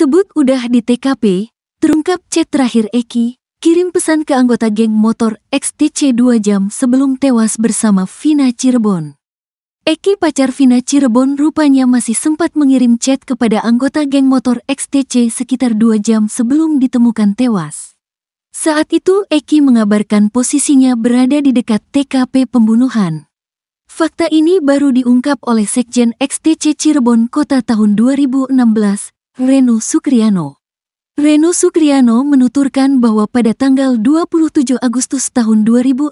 Sebut udah di TKP, terungkap chat terakhir Eki, kirim pesan ke anggota geng motor XTC 2 jam sebelum tewas bersama Vina Cirebon. Eki pacar Vina Cirebon rupanya masih sempat mengirim chat kepada anggota geng motor XTC sekitar 2 jam sebelum ditemukan tewas. Saat itu Eki mengabarkan posisinya berada di dekat TKP pembunuhan. Fakta ini baru diungkap oleh Sekjen XTC Cirebon Kota tahun 2016, Reno Sukriano. Renu Sukriano menuturkan bahwa pada tanggal 27 Agustus tahun 2016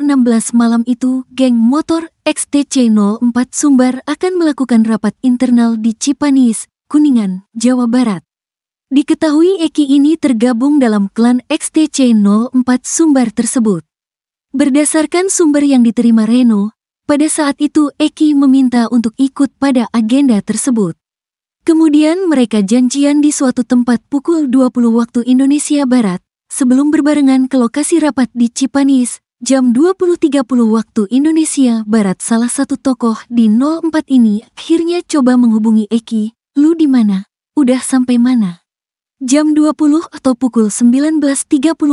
malam itu, geng motor XTC04 Sumbar akan melakukan rapat internal di Cipanis, Kuningan, Jawa Barat. Diketahui Eki ini tergabung dalam klan XTC04 Sumbar tersebut. Berdasarkan sumber yang diterima Reno, pada saat itu Eki meminta untuk ikut pada agenda tersebut. Kemudian mereka janjian di suatu tempat pukul 20 waktu Indonesia Barat, sebelum berbarengan ke lokasi rapat di Cipanis, jam 20.30 waktu Indonesia Barat salah satu tokoh di 04 ini akhirnya coba menghubungi Eki, lu di mana? Udah sampai mana? Jam 20 atau pukul 19.30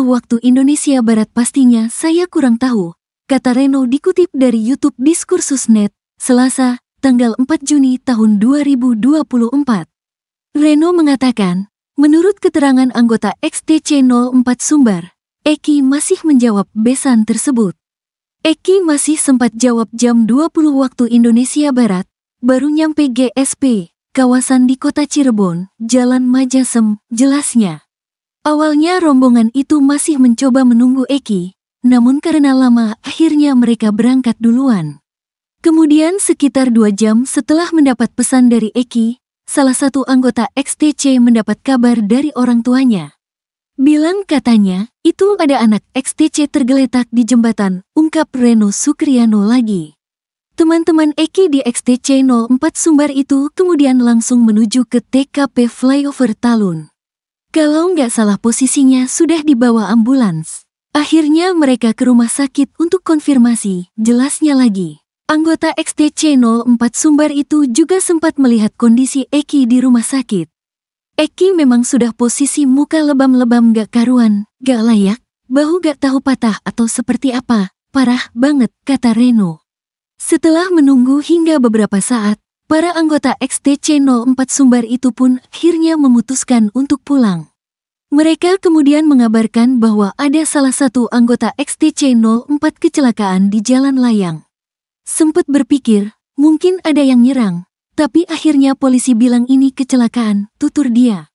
waktu Indonesia Barat pastinya saya kurang tahu, kata Reno dikutip dari YouTube Diskursus Net, Selasa, tanggal 4 Juni tahun 2024. Reno mengatakan, menurut keterangan anggota XTC 04 Sumbar, Eki masih menjawab besan tersebut. Eki masih sempat jawab jam 20 waktu Indonesia Barat, baru nyampe GSP, kawasan di kota Cirebon, Jalan Majasem, jelasnya. Awalnya rombongan itu masih mencoba menunggu Eki, namun karena lama akhirnya mereka berangkat duluan. Kemudian sekitar dua jam setelah mendapat pesan dari Eki, salah satu anggota XTC mendapat kabar dari orang tuanya. Bilang katanya, itu ada anak XTC tergeletak di jembatan, ungkap Reno Sukriano lagi. Teman-teman Eki di XTC 04 Sumbar itu kemudian langsung menuju ke TKP Flyover Talun. Kalau nggak salah posisinya sudah dibawa ambulans. Akhirnya mereka ke rumah sakit untuk konfirmasi, jelasnya lagi. Anggota XTC04 Sumbar itu juga sempat melihat kondisi Eki di rumah sakit. Eki memang sudah posisi muka lebam-lebam gak karuan, gak layak, bahu gak tahu patah atau seperti apa, parah banget, kata Reno. Setelah menunggu hingga beberapa saat, para anggota XTC04 Sumbar itu pun akhirnya memutuskan untuk pulang. Mereka kemudian mengabarkan bahwa ada salah satu anggota XTC04 kecelakaan di Jalan Layang. Sempat berpikir, mungkin ada yang nyerang, tapi akhirnya polisi bilang ini kecelakaan, tutur dia.